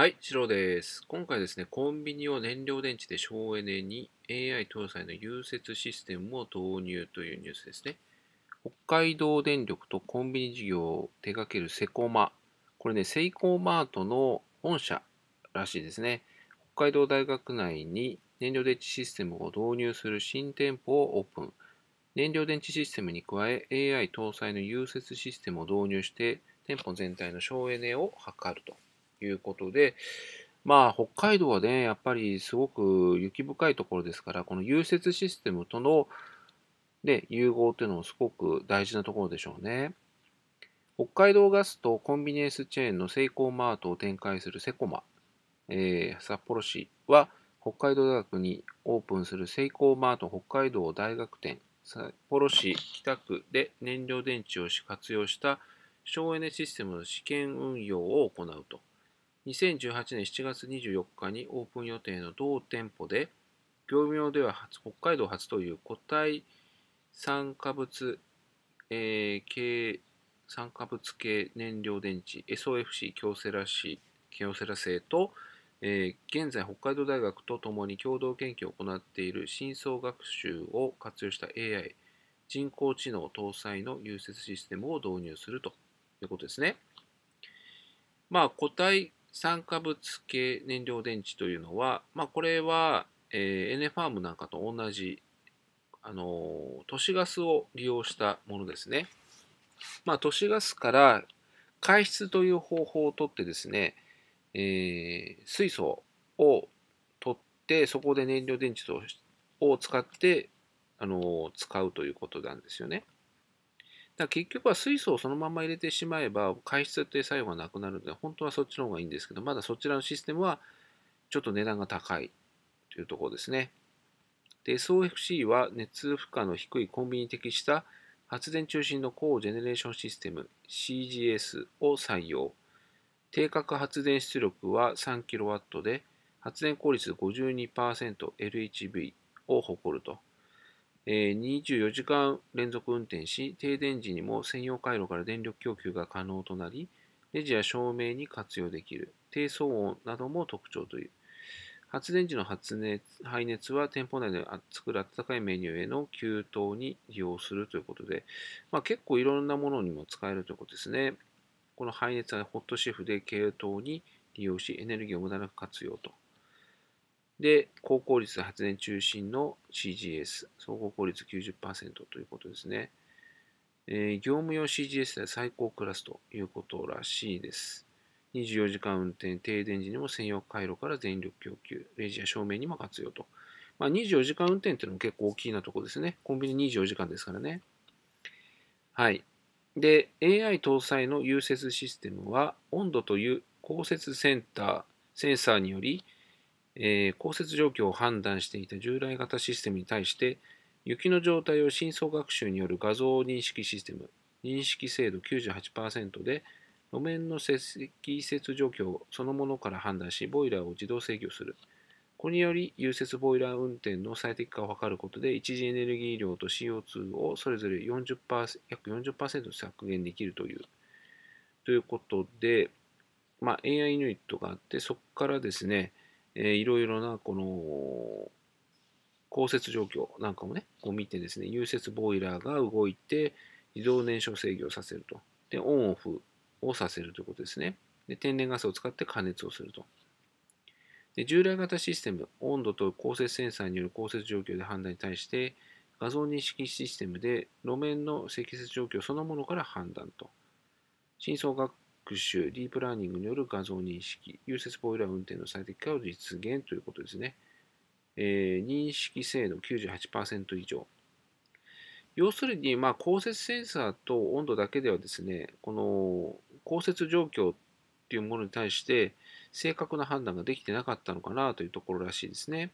はい、シロです。今回ですね、コンビニを燃料電池で省エネに AI 搭載の融雪システムを導入というニュースですね。北海道電力とコンビニ事業を手掛けるセコマ。これね、セイコーマートの本社らしいですね。北海道大学内に燃料電池システムを導入する新店舗をオープン。燃料電池システムに加え、AI 搭載の融雪システムを導入して、店舗全体の省エネを図ると。いうことで、まあ、北海道はね、やっぱりすごく雪深いところですから、この融雪システムとの、ね、融合というのもすごく大事なところでしょうね。北海道ガスとコンビニエンスチェーンのセイコーマートを展開するセコマ、えー、札幌市は北海道大学にオープンするセイコーマート北海道大学店札幌市北区で燃料電池を活用した省エネシステムの試験運用を行うと。2018年7月24日にオープン予定の同店舗で、業務用では初北海道初という固体酸化物、えー、系酸化物系燃料電池 SOFC 京セラ市京セラ製と、えー、現在北海道大学とともに共同研究を行っている深層学習を活用した AI 人工知能搭載の融雪システムを導入するということですね。まあ、固体酸化物系燃料電池というのは、まあ、これは、えー、エネファームなんかと同じ、あのー、都市ガスを利用したものですね。まあ、都市ガスから排出という方法をとってですね、えー、水素を取ってそこで燃料電池を使って、あのー、使うということなんですよね。だ結局は水素をそのまま入れてしまえば排出という作用がなくなるので本当はそっちの方がいいんですけどまだそちらのシステムはちょっと値段が高いというところですね。で SOFC は熱負荷の低いコンビニに適した発電中心の高ジェネレーションシステム CGS を採用。定格発電出力は 3kW で発電効率 52%LHV を誇ると。24時間連続運転し、停電時にも専用回路から電力供給が可能となり、レジや照明に活用できる、低騒音なども特徴という。発電時の発熱排熱は店舗内で作る温かいメニューへの給湯に利用するということで、まあ、結構いろんなものにも使えるということですね。この排熱はホットシェフで系統に利用し、エネルギーを無駄なく活用と。で、高効率発電中心の CGS、総合効率90%ということですね。えー、業務用 CGS では最高クラスということらしいです。24時間運転、停電時にも専用回路から全力供給、レジや照明にも活用と。まあ、24時間運転っていうのも結構大きいなとこですね。コンビニ24時間ですからね。はい。で、AI 搭載の融雪システムは、温度という降雪センター、センサーにより、え降雪状況を判断していた従来型システムに対して、雪の状態を深層学習による画像認識システム、認識精度98%で、路面の積雪状況そのものから判断し、ボイラーを自動制御する。これにより、融雪ボイラー運転の最適化を図ることで、一次エネルギー量と CO2 をそれぞれ40%約40%削減できるという。ということで、まあ、AI ユニットがあって、そこからですね、えー、いろいろなこの降雪状況なんかもね、う見てですね、融雪ボイラーが動いて自動燃焼制御をさせると。で、オンオフをさせるということですね。で、天然ガスを使って加熱をすると。で従来型システム、温度と降雪センサーによる降雪状況で判断に対して、画像認識システムで路面の積雪状況そのものから判断と。深層習、ディープラーニングによる画像認識、融雪ボイラー運転の最適化を実現ということですね。えー、認識精度98%以上。要するに、まあ、降雪センサーと温度だけではですね、この降雪状況っていうものに対して正確な判断ができてなかったのかなというところらしいですね。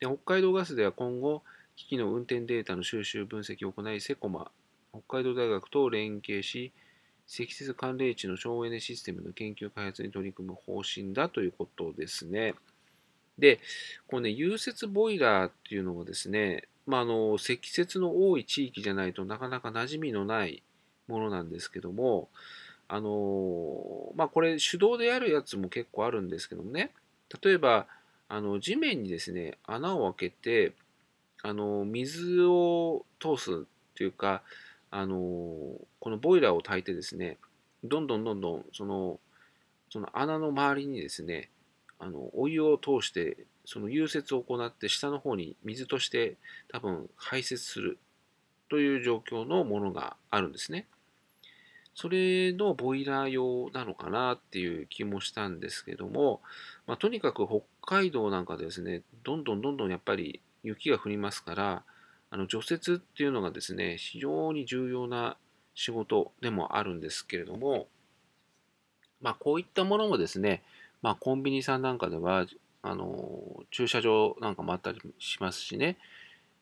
で北海道ガスでは今後、機器の運転データの収集分析を行い、セコマ、北海道大学と連携し、積雪寒冷地の省エネシステムの研究開発に取り組む方針だということですね。で、このね、融雪ボイラーっていうのはですね、まあ、あの積雪の多い地域じゃないとなかなか馴染みのないものなんですけども、あのまあ、これ手動でやるやつも結構あるんですけどもね、例えばあの地面にですね、穴を開けて、あの水を通すっていうか、あのこのボイラーを炊いてですね、どんどんどんどんそのその穴の周りにですね、あのお湯を通してその融雪を行って下の方に水として多分排泄するという状況のものがあるんですね。それのボイラー用なのかなっていう気もしたんですけども、まあ、とにかく北海道なんかでですね、どんどんどんどんやっぱり雪が降りますから、あの除雪っていうのがですね、非常に重要な仕事でもあるんですけれども、まあ、こういったものもですね、まあ、コンビニさんなんかでは、あの駐車場なんかもあったりしますしね、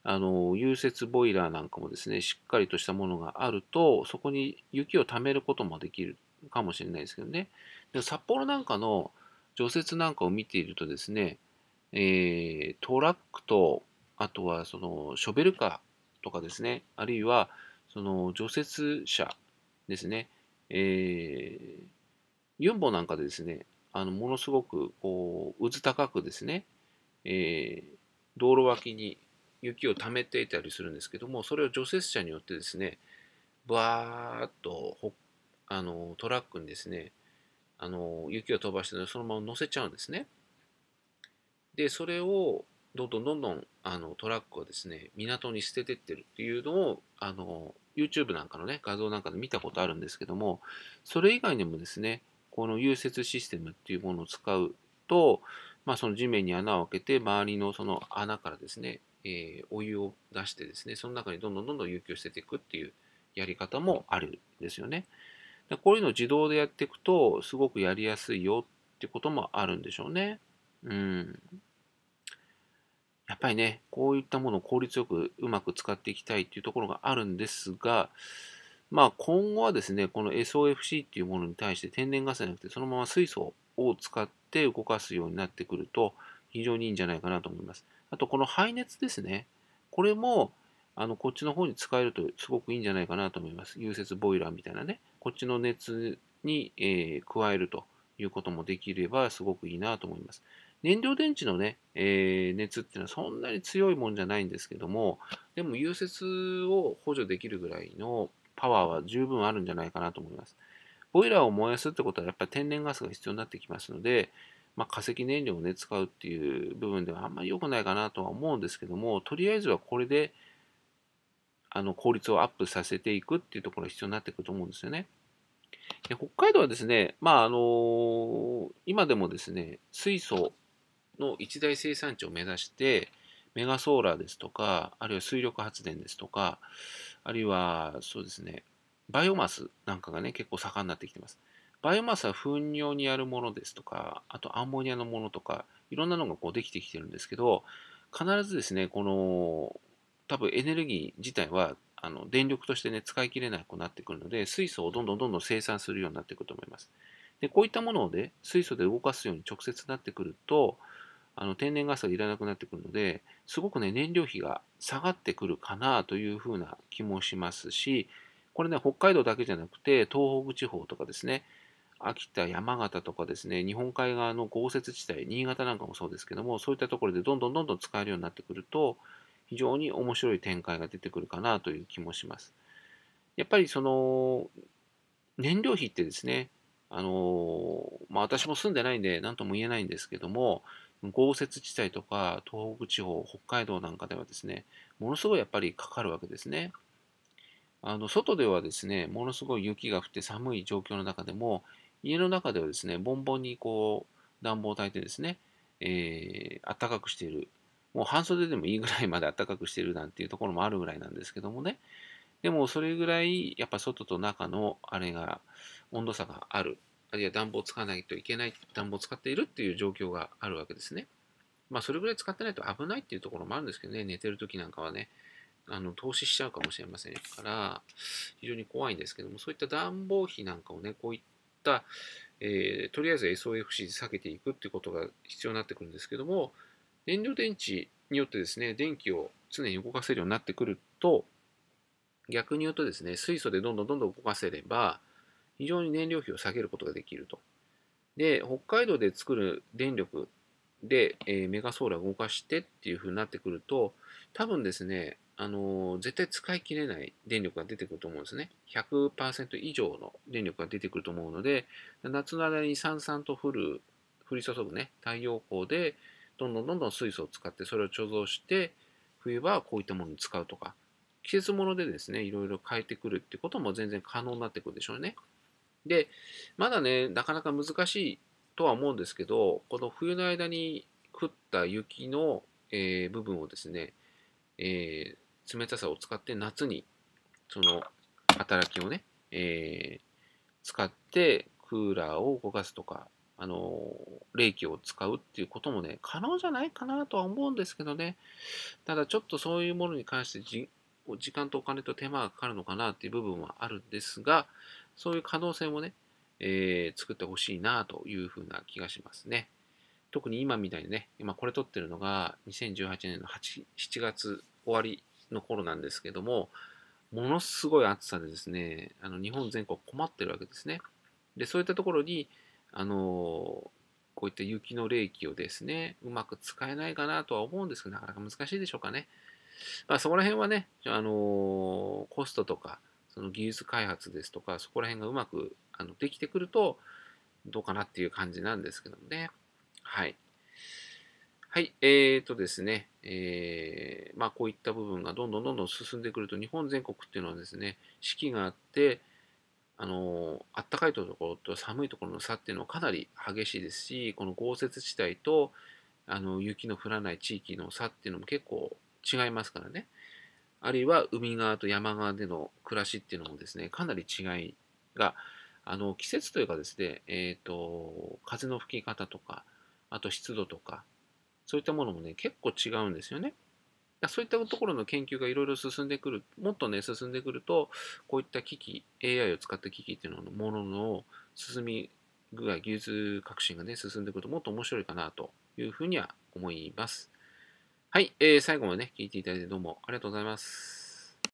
あの融雪ボイラーなんかもですね、しっかりとしたものがあると、そこに雪を貯めることもできるかもしれないですけどね。で札幌なんかの除雪なんかを見ているとですね、えー、トラックとあとはそのショベルカーとかですね、あるいはその除雪車ですね、えー、ユンボなんかでですね、あのものすごくこう、うず高くですね、えー、道路脇に雪を溜めていたりするんですけども、それを除雪車によってですね、バーっとあのトラックにですね、あの雪を飛ばしてそのまま乗せちゃうんですね。で、それをどんどんどんどんあのトラックをですね、港に捨ててってるっていうのを、あの、YouTube なんかのね、画像なんかで見たことあるんですけども、それ以外にもですね、この融雪システムっていうものを使うと、まあ、その地面に穴を開けて、周りのその穴からですね、えー、お湯を出してですね、その中にどんどんどんどん有給を捨てていくっていうやり方もあるんですよね。でこういうのを自動でやっていくと、すごくやりやすいよってこともあるんでしょうね。うん。やっぱりね、こういったものを効率よくうまく使っていきたいっていうところがあるんですが、まあ今後はですね、この SOFC っていうものに対して天然ガスじゃなくてそのまま水素を使って動かすようになってくると非常にいいんじゃないかなと思います。あとこの排熱ですね。これもあのこっちの方に使えるとすごくいいんじゃないかなと思います。融雪ボイラーみたいなね。こっちの熱に、えー、加えるということもできればすごくいいなと思います。燃料電池のね、えー、熱っていうのはそんなに強いもんじゃないんですけども、でも融雪を補助できるぐらいのパワーは十分あるんじゃないかなと思います。ボイラーを燃やすってことはやっぱり天然ガスが必要になってきますので、まあ、化石燃料をね、使うっていう部分ではあんまり良くないかなとは思うんですけども、とりあえずはこれで、あの、効率をアップさせていくっていうところが必要になってくると思うんですよね。で北海道はですね、まあ、あのー、今でもですね、水素の一大生産地を目指して、メガソーラーですとか、あるいは水力発電ですとか、あるいはそうですね、バイオマスなんかがね、結構盛んになってきてます。バイオマスは糞尿にあるものですとか、あとアンモニアのものとか、いろんなのがこうできてきてるんですけど、必ずですね、この多分エネルギー自体はあの電力としてね、使い切れなくなってくるので、水素をどんどんどんどん生産するようになっていくと思います。で、こういったものをね、水素で動かすように直接なってくると、あの天然ガスがいらなくなってくるので、すごくね、燃料費が下がってくるかなというふうな気もしますし、これね、北海道だけじゃなくて、東北地方とかですね、秋田、山形とかですね、日本海側の豪雪地帯、新潟なんかもそうですけども、そういったところでどんどんどんどん使えるようになってくると、非常に面白い展開が出てくるかなという気もします。やっぱりその、燃料費ってですね、あのまあ、私も住んでないんで何とも言えないんですけども、豪雪地帯とか東北地方、北海道なんかではですね、ものすごいやっぱりかかるわけですね。あの外ではですね、ものすごい雪が降って寒い状況の中でも、家の中ではですね、ボンボンにこう暖房を焚いてですね、えー、暖かくしている。もう半袖でもいいぐらいまで暖かくしているなんていうところもあるぐらいなんですけどもね。でもそれぐらいやっぱ外と中のあれが温度差があるるいは暖房つかないといけない、暖房使っているっていう状況があるわけですね。まあ、それぐらい使ってないと危ないっていうところもあるんですけどね、寝てる時なんかはね、あの投資しちゃうかもしれませんから、非常に怖いんですけども、そういった暖房費なんかをね、こういった、えー、とりあえず SOFC で下げていくっていうことが必要になってくるんですけども、燃料電池によってですね、電気を常に動かせるようになってくると、逆に言うとですね、水素でどんどんどんどん動かせれば、非常に燃料費を下げることができると。で、北海道で作る電力で、えー、メガソーラーを動かしてっていうふうになってくると、多分ですね、あのー、絶対使い切れない電力が出てくると思うんですね。100%以上の電力が出てくると思うので、夏の間にさんさんと降る、降り注ぐね、太陽光で、どんどんどんどん水素を使って、それを貯蔵して、冬場はこういったものに使うとか、季節物でですね、いろいろ変えてくるってことも全然可能になってくるでしょうね。で、まだね、なかなか難しいとは思うんですけど、この冬の間に降った雪の、えー、部分をですね、えー、冷たさを使って夏にその働きをね、えー、使ってクーラーを動かすとか、あの冷気を使うっていうこともね、可能じゃないかなとは思うんですけどね、ただちょっとそういうものに関して時間とお金と手間がかかるのかなっていう部分はあるんですが、そういう可能性もね、えー、作ってほしいなというふうな気がしますね。特に今みたいにね、今これ撮ってるのが2018年の8 7月終わりの頃なんですけども、ものすごい暑さでですね、あの日本全国困ってるわけですね。で、そういったところに、あのこういった雪の冷気をですね、うまく使えないかなとは思うんですけど、なかなか難しいでしょうかね。まあ、そこら辺はね、あのコストとか、その技術開発ですとか、そこら辺がうまくあのできてくると、どうかなっていう感じなんですけどもね。はい。はい、えーとですね、えー、まあこういった部分がどんどんどんどん進んでくると、日本全国っていうのはですね、四季があって、あの、あったかいところと寒いところの差っていうのはかなり激しいですし、この豪雪地帯と、あの雪の降らない地域の差っていうのも結構違いますからね。あるいは海側と山側での暮らしっていうのもですね、かなり違いが、あの季節というかですね、えーと、風の吹き方とか、あと湿度とか、そういったものもね、結構違うんですよね。そういったところの研究がいろいろ進んでくる、もっとね、進んでくると、こういった機器、AI を使った機器っていうののものの進み具合、技術革新がね、進んでくるともっと面白いかなというふうには思います。はい、えー、最後までね、聞いていただいてどうもありがとうございます。